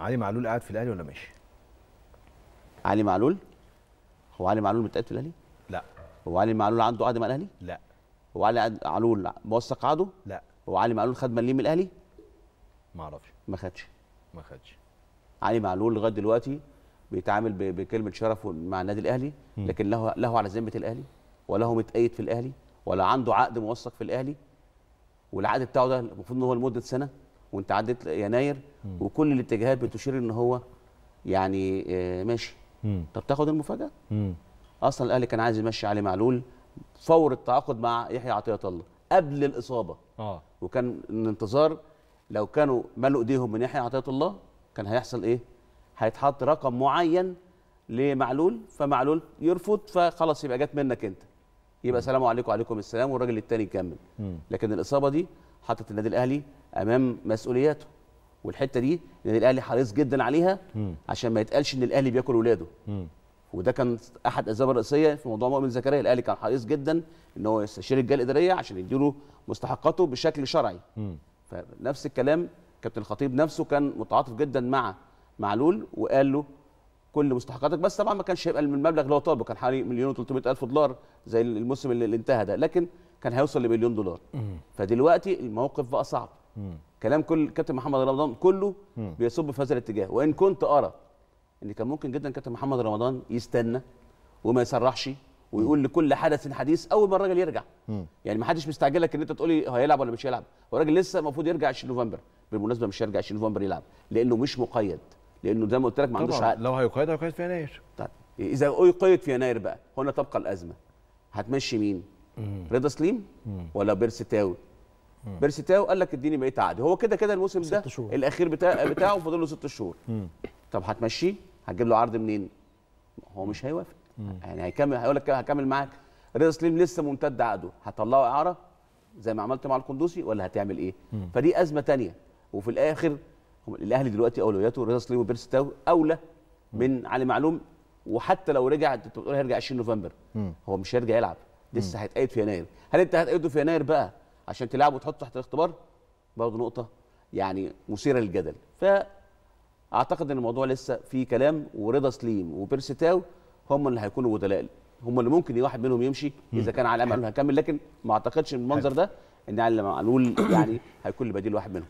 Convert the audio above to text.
علي معلول قاعد في الاهلي ولا ماشي؟ علي معلول؟ هو علي معلول متقاعد في الاهلي؟ لا هو علي معلول عنده قعد مع الاهلي؟ لا هو علي معلول موثق قعده؟ لا هو علي معلول خد مليم من الاهلي؟ ما اعرفش ما خدش ما خدش علي معلول لغايه دلوقتي بيتعامل بكلمه شرف مع النادي الاهلي لكن له له على ذمه الاهلي ولا هو متقيد في الاهلي ولا عنده عقد موثق في الاهلي والعقد بتاعه ده المفروض ان هو لمده سنه وانت عديت يناير وكل الاتجاهات بتشير ان هو يعني آه، ماشي طب تاخد المفاجاه اصلا الاهلي كان عايز يمشي علي معلول فور التعاقد مع يحيى عطيه الله قبل الاصابه اه وكان الانتظار لو كانوا ملوا ايديهم من يحيى عطيه الله كان هيحصل ايه هيتحط رقم معين لمعلول فمعلول يرفض فخلاص يبقى جت منك انت يبقى سلام عليكم وعليكم السلام والراجل التاني يكمل لكن الاصابه دي حطت النادي الاهلي امام مسؤولياته والحته دي النادي الاهلي حريص جدا عليها م. عشان ما يتقالش ان الاهلي بياكل ولاده م. وده كان احد الاسباب الرئيسيه في موضوع مؤمن زكريا الاهلي كان حريص جدا ان هو يستشير الجهه الاداريه عشان يديله مستحقاته بشكل شرعي م. فنفس الكلام كابتن الخطيب نفسه كان متعاطف جدا مع معلول وقال له كل مستحقاتك بس طبعا ما كانش هيبقى من المبلغ اللي هو طالبه كان حوالي مليون و300 الف دولار زي الموسم اللي انتهى ده لكن كان هيوصل لمليون دولار فدلوقتي الموقف بقى صعب كلام كل كابتن محمد رمضان كله بيصب في هذا الاتجاه وان كنت ارى ان كان ممكن جدا كابتن محمد رمضان يستنى وما يصرحش ويقول لكل حدث حديث اول ما الراجل يرجع يعني ما حدش مستعجلك ان انت تقولي هيلعب ولا مش هيلعب هو الراجل لسه المفروض يرجع 20 نوفمبر بالمناسبه مش هيرجع 20 نوفمبر يلعب لانه مش مقيد لانه زي ما قلت لك ما عندوش عقد لو هيقيد هيقيد في يناير طيب اذا قيد في يناير بقى هنا تبقى الازمه هتمشي مين رضا سليم ولا بيرسي تاو بيرسي تاو قال لك اديني بقيت عقدي هو كده كده الموسم ده شهور. الاخير بتاع بتاعه فاضل له ست شهور طب هتمشيه هتجيب له عرض منين هو مش هيوافق يعني هيكمل هيقول لك هكمل معاك رضا سليم لسه ممتد عقده هتطلعه اعاره زي ما عملت مع القندوسي ولا هتعمل ايه مم. فدي ازمه ثانيه وفي الاخر الاهلي دلوقتي اولوياته رضا سليم وبيرسي تاو اولى من علي معلوم وحتى لو رجع انت بتقول هيرجع 20 نوفمبر مم. هو مش هيرجع يلعب لسه هيتقيد في يناير هل انت هتقيده في يناير بقى عشان تلعبه وتحطه تحت الاختبار برضه نقطه يعني مثيره للجدل فاعتقد ان الموضوع لسه فيه كلام ورضا سليم وبيرسيتاو هم اللي هيكونوا بدلاء هم اللي ممكن واحد منهم يمشي اذا كان على امل هكمل لكن ما اعتقدش المنظر ده ان علي معلول يعني هيكون بديل واحد منهم